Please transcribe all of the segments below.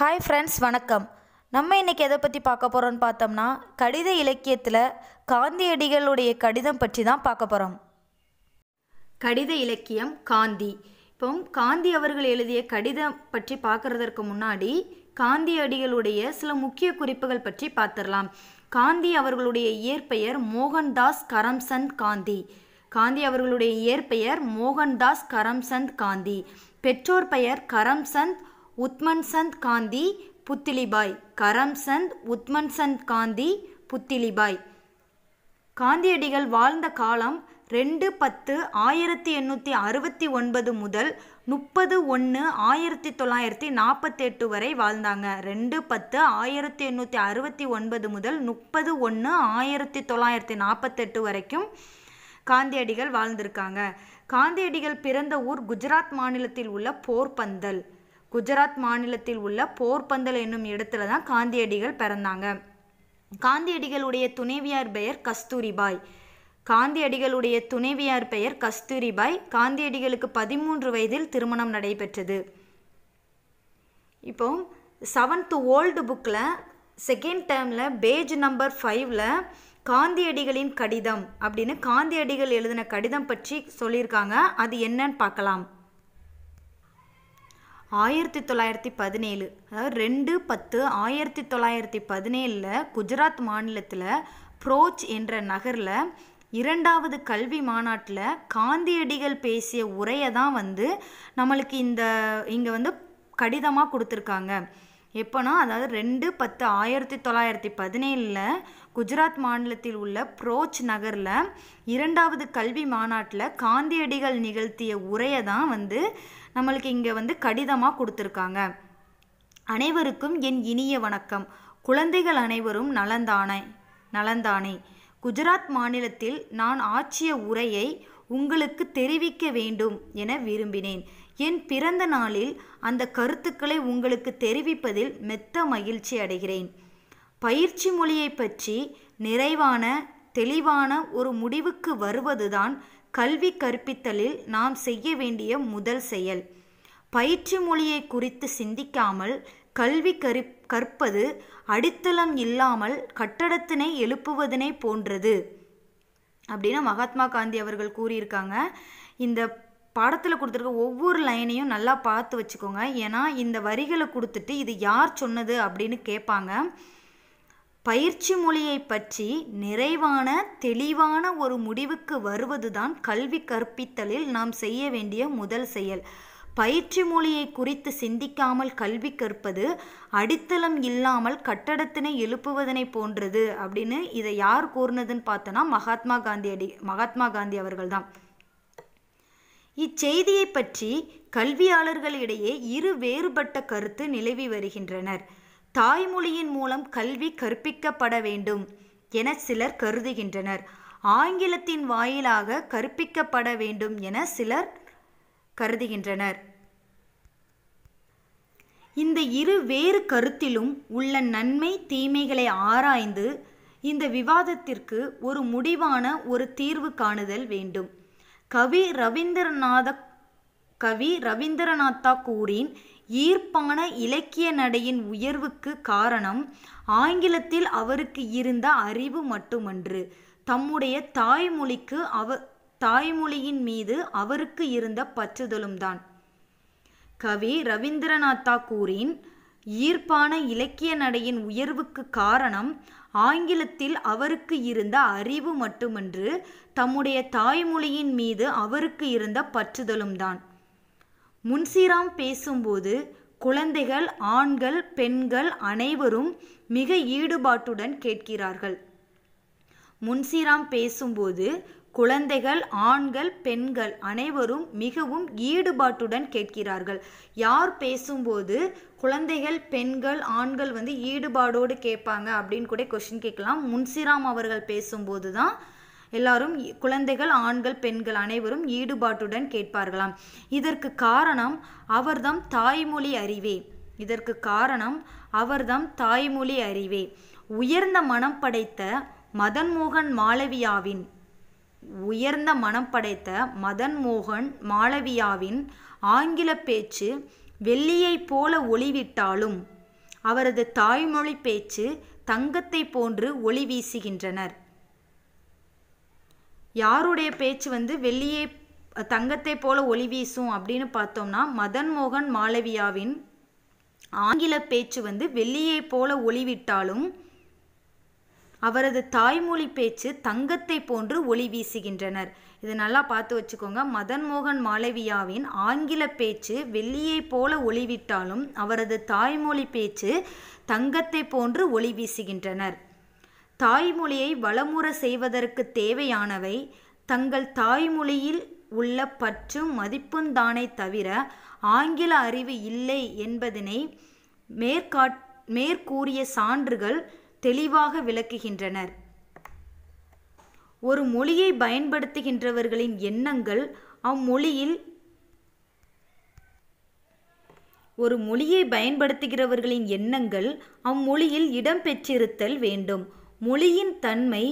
hi friends வணக்கம் நம்ம இன்றைக்கி எதை பற்றி பார்க்க போகிறோன்னு பார்த்தோம்னா கடித இலக்கியத்தில் காந்தியடிகளுடைய கடிதம் பற்றி தான் பார்க்க போகிறோம் கடித இலக்கியம் காந்தி இப்போ காந்தி அவர்கள் எழுதிய கடிதம் பற்றி பார்க்குறதற்கு முன்னாடி காந்தியடிகளுடைய சில முக்கிய குறிப்புகள் பற்றி பார்த்துடலாம் காந்தி அவர்களுடைய இயற்பெயர் மோகன்தாஸ் கரம்சந்த் காந்தி காந்தி அவர்களுடைய இயற்பெயர் மோகன்தாஸ் கரம்சந்த் காந்தி பெற்றோர் பெயர் கரம்சந்த் உத்மன்சந்த் காந்தி புத்திலிபாய் கரம்சந்த் உத்மன்சந்த் காந்தி புத்திலிபாய் காந்தியடிகள் வாழ்ந்த காலம் ரெண்டு பத்து ஆயிரத்தி எண்ணூற்றி அறுபத்தி ஒன்பது முதல் முப்பது ஒன்று ஆயிரத்தி தொள்ளாயிரத்தி நாற்பத்தெட்டு வரை வாழ்ந்தாங்க ரெண்டு பத்து ஆயிரத்தி எண்ணூற்றி அறுபத்தி ஒன்பது முதல் முப்பது ஒன்று ஆயிரத்தி தொள்ளாயிரத்தி நாற்பத்தெட்டு வரைக்கும் காந்தியடிகள் வாழ்ந்திருக்காங்க காந்தியடிகள் பிறந்த ஊர் குஜராத் மாநிலத்தில் உள்ள போர்பந்தல் குஜராத் மாநிலத்தில் உள்ள போர்பந்தல் என்னும் இடத்துல தான் காந்தியடிகள் பிறந்தாங்க காந்தியடிகளுடைய துணைவியார் பெயர் கஸ்தூரிபாய் காந்தியடிகளுடைய துணைவியார் பெயர் கஸ்தூரிபாய் காந்தியடிகளுக்கு பதிமூன்று வயதில் திருமணம் நடைபெற்றது இப்போ செவன்த்து ஓல்டு புக்கில் செகண்ட் டேர்மில் பேஜ் நம்பர் ஃபைவ்ல காந்தியடிகளின் கடிதம் அப்படின்னு காந்தியடிகள் எழுதின கடிதம் பற்றி சொல்லியிருக்காங்க அது என்னன்னு பார்க்கலாம் ஆயிரத்தி தொள்ளாயிரத்தி பதினேழு அதாவது ரெண்டு பத்து ஆயிரத்தி தொள்ளாயிரத்தி பதினேழில் குஜராத் மாநிலத்தில் புரோச் என்ற நகரில் இரண்டாவது கல்வி மாநாட்டில் காந்தியடிகள் பேசிய உரையை தான் வந்து நம்மளுக்கு இந்த இங்கே வந்து கடிதமாக கொடுத்துருக்காங்க எப்போனா அதாவது ரெண்டு பத்து ஆயிரத்தி தொள்ளாயிரத்தி பதினேழில் குஜராத் மாநிலத்தில் உள்ள புரோச் நகரில் இரண்டாவது கல்வி மாநாட்டில் காந்தியடிகள் நிகழ்த்திய உரையை தான் வந்து நம்மளுக்கு இங்கே வந்து கடிதமாக கொடுத்துருக்காங்க அனைவருக்கும் என் இனிய வணக்கம் குழந்தைகள் அனைவரும் நலந்தானே நலந்தானே குஜராத் மாநிலத்தில் நான் ஆட்சிய உரையை உங்களுக்கு தெரிவிக்க வேண்டும் என விரும்பினேன் என் பிறந்த நாளில் அந்த கருத்துக்களை உங்களுக்கு தெரிவிப்பதில் மெத்த மகிழ்ச்சி அடைகிறேன் பயிற்சி மொழியை பற்றி நிறைவான தெளிவான ஒரு முடிவுக்கு வருவதுதான் கல்வி கற்பித்தலில் நாம் செய்ய வேண்டிய முதல் செயல் பயிற்று மொழியை குறித்து சிந்திக்காமல் கல்வி கரு கற்பது அடித்தளம் இல்லாமல் கட்டடத்தினை எழுப்புவதனை போன்றது அப்படின்னு மகாத்மா காந்தி அவர்கள் கூறியிருக்காங்க இந்த பாடத்தில் கொடுத்துருக்க ஒவ்வொரு லைனையும் நல்லா பார்த்து வச்சுக்கோங்க ஏன்னா இந்த வரிகளை கொடுத்துட்டு இது யார் சொன்னது அப்படின்னு கேட்பாங்க பயிற்சி மொழியை பற்றி நிறைவான தெளிவான ஒரு முடிவுக்கு வருவதுதான் கல்வி கற்பித்தலில் நாம் செய்ய வேண்டிய முதல் செயல் பயிற்சி மொழியை குறித்து சிந்திக்காமல் கல்வி கற்பது அடித்தளம் இல்லாமல் கட்டடத்தினை எழுப்புவதனை போன்றது அப்படின்னு இதை யார் கூறினதுன்னு பார்த்தோன்னா மகாத்மா காந்தி அடி மகாத்மா காந்தி அவர்கள்தான் இச்செய்தியை பற்றி கல்வியாளர்களிடையே இரு வேறுபட்ட கருத்து நிலவி வருகின்றனர் தாய்மொழியின் மூலம் கல்வி கற்பிக்கப்பட வேண்டும் என சிலர் கருதுகின்றனர் ஆங்கிலத்தின் வாயிலாக கற்பிக்கப்பட வேண்டும் என சிலர் கருதுகின்றனர் இந்த இரு வேறு கருத்திலும் உள்ள நன்மை தீமைகளை ஆராய்ந்து இந்த விவாதத்திற்கு ஒரு முடிவான ஒரு தீர்வு காணுதல் வேண்டும் கவி ரவீந்திரநாத கவி ரவீந்திரநாத் தாகூரின் ஈர்ப்பான இலக்கிய நடையின் உயர்வுக்கு காரணம் ஆங்கிலத்தில் அவருக்கு இருந்த அறிவு மட்டுமன்று தம்முடைய தாய்மொழிக்கு அவ தாய்மொழியின் மீது அவருக்கு இருந்த பற்றுதலும் தான் கவி ரவீந்திரநாத் தாக்கூரின் ஈர்ப்பான இலக்கிய நடையின் உயர்வுக்கு காரணம் ஆங்கிலத்தில் அவருக்கு இருந்த அறிவு மட்டுமன்று தம்முடைய தாய்மொழியின் மீது அவருக்கு இருந்த பற்றுதலும் தான் முன்சீராம் பேசும்போது குழந்தைகள் ஆண்கள் பெண்கள் அனைவரும் மிக ஈடுபாட்டுடன் கேட்கிறார்கள் முன்சீராம் பேசும்போது குழந்தைகள் ஆண்கள் பெண்கள் அனைவரும் மிகவும் ஈடுபாட்டுடன் கேட்கிறார்கள் யார் பேசும்போது குழந்தைகள் பெண்கள் ஆண்கள் வந்து ஈடுபாடோடு கேட்பாங்க அப்படின்னு கூட கொஷின் கேட்கலாம் முன்சிராம் அவர்கள் பேசும்போது தான் எல்லாரும் குழந்தைகள் ஆண்கள் பெண்கள் அனைவரும் ஈடுபாட்டுடன் கேட்பார்களாம் இதற்கு காரணம் அவர்தம் தாய்மொழி அறிவே இதற்கு காரணம் அவர்தம் தாய்மொழி அறிவே உயர்ந்த மனம் படைத்த மதன்மோகன் மாளவியாவின் உயர்ந்த மனம் படைத்த மதன்மோகன் மாளவியாவின் ஆங்கில பேச்சு வெள்ளியைப் போல ஒளிவிட்டாலும் அவரது தாய்மொழி பேச்சு தங்கத்தை போன்று ஒளி வீசுகின்றனர் யாருடைய பேச்சு வந்து வெளியே தங்கத்தை போல ஒளி வீசும் அப்படின்னு பார்த்தோம்னா மதன் மோகன் மாளவியாவின் ஆங்கில பேச்சு வந்து வெள்ளியை போல ஒளிவிட்டாலும் அவரது தாய்மொழி பேச்சு தங்கத்தை போன்று ஒளி வீசுகின்றனர் இது நல்லா பார்த்து வச்சுக்கோங்க மதன் மோகன் மாளவியாவின் ஆங்கில பேச்சு வெள்ளியை போல ஒளிவிட்டாலும் அவரது தாய்மொழி பேச்சு தங்கத்தை போன்று ஒளி வீசுகின்றனர் தாய்மொழியை வளமுற செய்வதற்கு தேவையானவை தங்கள் தாய்மொழியில் உள்ள பற்றும் மதிப்புந்தானே தவிர ஆங்கில அறிவு இல்லை என்பதனை மேற்காட் மேற்கூறிய சான்றுகள் தெளிவாக விளக்குகின்றனர் ஒரு மொழியை பயன்படுத்துகின்றவர்களின் எண்ணங்கள் அம்மொழியில் ஒரு மொழியை பயன்படுத்துகிறவர்களின் எண்ணங்கள் அம்மொழியில் இடம்பெற்றிருத்தல் வேண்டும் மொழியின் தன்மை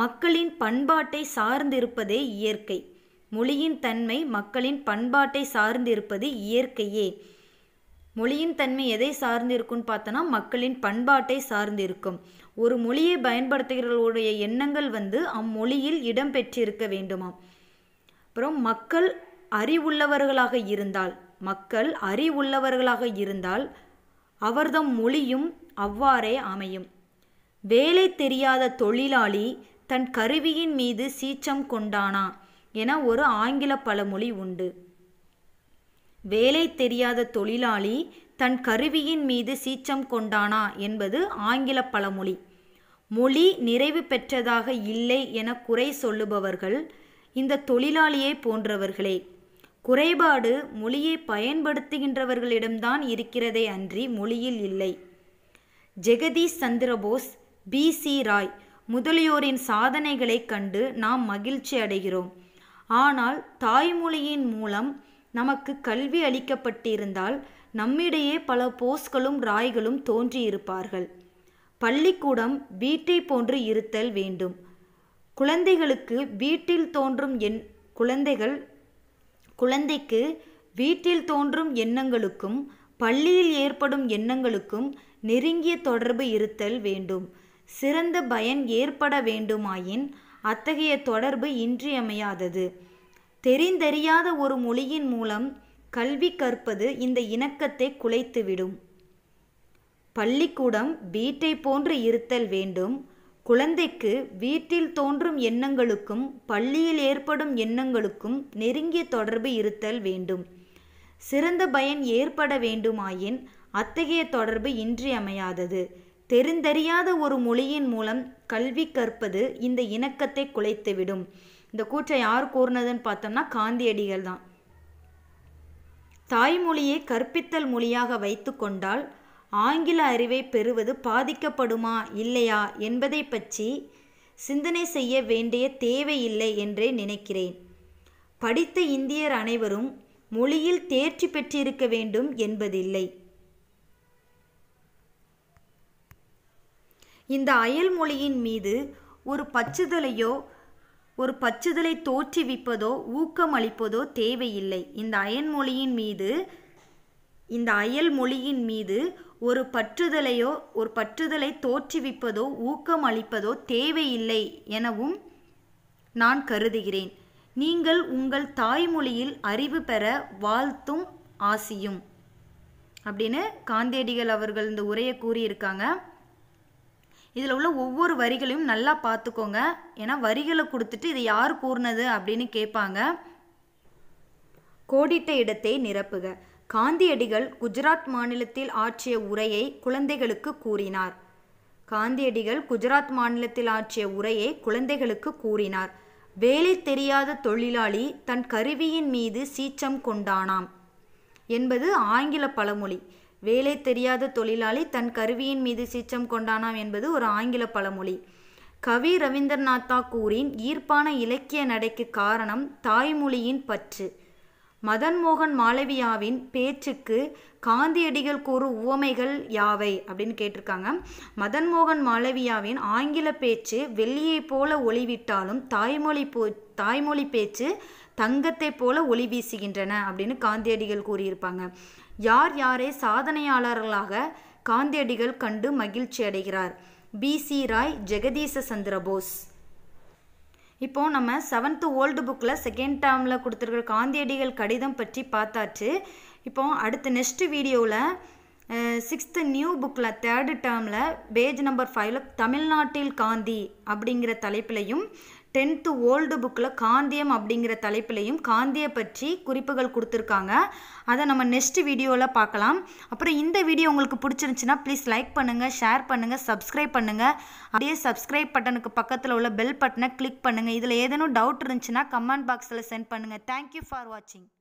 மக்களின் பண்பாட்டை சார்ந்திருப்பதே இயற்கை மொழியின் தன்மை மக்களின் பண்பாட்டை சார்ந்திருப்பது இயற்கையே மொழியின் தன்மை எதை சார்ந்திருக்கும்னு பார்த்தோன்னா மக்களின் பண்பாட்டை சார்ந்திருக்கும் ஒரு மொழியை பயன்படுத்துகிறவர்களுடைய எண்ணங்கள் வந்து அம்மொழியில் இடம்பெற்றிருக்க வேண்டுமாம் அப்புறம் மக்கள் அறிவுள்ளவர்களாக இருந்தால் மக்கள் அறிவுள்ளவர்களாக இருந்தால் அவர்தம் மொழியும் அவ்வாறே அமையும் வேலை தெரியாத தொழிலாளி தன் கருவியின் மீது சீச்சம் கொண்டானா என ஒரு ஆங்கில பழமொழி உண்டு வேலை தெரியாத தொழிலாளி தன் கருவியின் மீது சீச்சம் கொண்டானா என்பது ஆங்கில பழமொழி மொழி நிறைவு பெற்றதாக இல்லை என குறை சொல்லுபவர்கள் இந்த தொழிலாளியை போன்றவர்களே குறைபாடு மொழியை பயன்படுத்துகின்றவர்களிடம்தான் இருக்கிறதே அன்றி மொழியில் இல்லை ஜெகதீஷ் சந்திரபோஸ் பி சி ராய் முதலியோரின் சாதனைகளை கண்டு நாம் மகிழ்ச்சி அடைகிறோம் ஆனால் தாய்மொழியின் மூலம் நமக்கு கல்வி அளிக்கப்பட்டிருந்தால் நம்மிடையே பல போஸ்களும் ராய்களும் தோன்றியிருப்பார்கள் பள்ளிக்கூடம் வீட்டை போன்று இருத்தல் வேண்டும் குழந்தைகளுக்கு வீட்டில் தோன்றும் எண் குழந்தைகள் குழந்தைக்கு வீட்டில் தோன்றும் எண்ணங்களுக்கும் பள்ளியில் ஏற்படும் எண்ணங்களுக்கும் நெருங்கிய தொடர்பு இருத்தல் வேண்டும் சிறந்த பயன் ஏற்பட வேண்டுமாயின் அத்தகைய தொடர்பு இன்றியமையாதது தெரிந்தறியாத ஒரு மொழியின் மூலம் கல்வி கற்பது இந்த இணக்கத்தை குலைத்துவிடும் பள்ளிக்கூடம் வீட்டை போன்று இருத்தல் வேண்டும் குழந்தைக்கு வீட்டில் தோன்றும் எண்ணங்களுக்கும் பள்ளியில் ஏற்படும் எண்ணங்களுக்கும் நெருங்கிய தொடர்பு இருத்தல் வேண்டும் சிறந்த பயன் ஏற்பட வேண்டுமாயின் அத்தகைய தொடர்பு இன்றியமையாதது தெரிந்தறியாத ஒரு மொழியின் மூலம் கல்வி கற்பது இந்த இணக்கத்தை குலைத்துவிடும் இந்த கூற்றை யார் கூறினதுன்னு பார்த்தோம்னா காந்தியடிகள் தான் தாய்மொழியை கற்பித்தல் மொழியாக வைத்து கொண்டால் ஆங்கில அறிவை பெறுவது பாதிக்கப்படுமா இல்லையா என்பதை பற்றி சிந்தனை செய்ய வேண்டிய தேவையில்லை என்றே நினைக்கிறேன் படித்த இந்தியர் அனைவரும் மொழியில் தேர்ச்சி பெற்றிருக்க வேண்டும் என்பதில்லை இந்த அயல்மொழியின் மீது ஒரு பச்சுதலையோ ஒரு பச்சுதலை தோற்றுவிப்பதோ அளிப்பதோ தேவையில்லை இந்த அயன்மொழியின் மீது இந்த அயல் மொழியின் மீது ஒரு பற்றுதலையோ ஒரு பற்றுதலை தோற்றுவிப்பதோ ஊக்கம் அளிப்பதோ தேவையில்லை எனவும் நான் கருதுகிறேன் நீங்கள் உங்கள் தாய்மொழியில் அறிவு பெற வாழ்த்தும் ஆசியும் அப்படின்னு காந்தேடிகள் அவர்கள் இந்த உரையை கூறியிருக்காங்க இதில் உள்ள ஒவ்வொரு வரிகளையும் நல்லா பார்த்துக்கோங்க ஏன்னா வரிகளை கொடுத்துட்டு இது யார் கூறினது அப்படின்னு கேட்பாங்க கோடிட்ட இடத்தை நிரப்புக காந்தியடிகள் குஜராத் மாநிலத்தில் ஆற்றிய உரையை குழந்தைகளுக்கு கூறினார் காந்தியடிகள் குஜராத் மாநிலத்தில் ஆற்றிய உரையை குழந்தைகளுக்கு கூறினார் வேலை தெரியாத தொழிலாளி தன் கருவியின் மீது சீச்சம் கொண்டானாம் என்பது ஆங்கில பழமொழி வேலை தெரியாத தொழிலாளி தன் கருவியின் மீது சீச்சம் கொண்டானாம் என்பது ஒரு ஆங்கில பழமொழி கவி ரவீந்திரநாத் தாக்கூரின் ஈர்ப்பான இலக்கிய நடைக்கு காரணம் தாய்மொழியின் பற்று மதன்மோகன் மாளவியாவின் பேச்சுக்கு காந்தியடிகள் கூறும் உவமைகள் யாவை அப்படின்னு கேட்டிருக்காங்க மதன்மோகன் மாளவியாவின் ஆங்கில பேச்சு வெள்ளியை போல ஒளிவிட்டாலும் தாய்மொழி போ தாய்மொழி பேச்சு தங்கத்தை போல ஒளி வீசுகின்றன அப்படின்னு காந்தியடிகள் கூறியிருப்பாங்க யார் யாரை சாதனையாளர்களாக காந்தியடிகள் கண்டு மகிழ்ச்சி அடைகிறார் பி சி ராய் ஜெகதீச சந்திரபோஸ் இப்போ நம்ம செவன்த்து ஓல்டு புக்கில் செகண்ட் டேர்மில் கொடுத்துருக்கிற காந்தியடிகள் கடிதம் பற்றி பார்த்தாச்சு இப்போ அடுத்த நெக்ஸ்ட் வீடியோவில் சிக்ஸ்த்து நியூ புக்கில் தேர்டு டேர்மில் பேஜ் நம்பர் ஃபைவ்ல தமிழ்நாட்டில் காந்தி அப்படிங்கிற தலைப்பிலையும் டென்த்து ஓல்டு புக்கில் காந்தியம் அப்படிங்கிற தலைப்புலையும் காந்தியை பற்றி குறிப்புகள் கொடுத்துருக்காங்க அதை நம்ம நெக்ஸ்ட் வீடியோவில் பார்க்கலாம் அப்புறம் இந்த வீடியோ உங்களுக்கு பிடிச்சிருந்துச்சின்னா ப்ளீஸ் லைக் பண்ணுங்கள் ஷேர் பண்ணுங்கள் சப்ஸ்கிரைப் பண்ணுங்கள் அப்படியே சப்ஸ்கிரைப் பட்டனுக்கு பக்கத்தில் உள்ள பெல் பட்டனை கிளிக் பண்ணுங்கள் இதில் ஏதேனும் டவுட் இருந்துச்சுன்னா கமெண்ட் பாக்ஸில் சென்ட் பண்ணுங்கள் தேங்க்யூ ஃபார் வாட்சிங்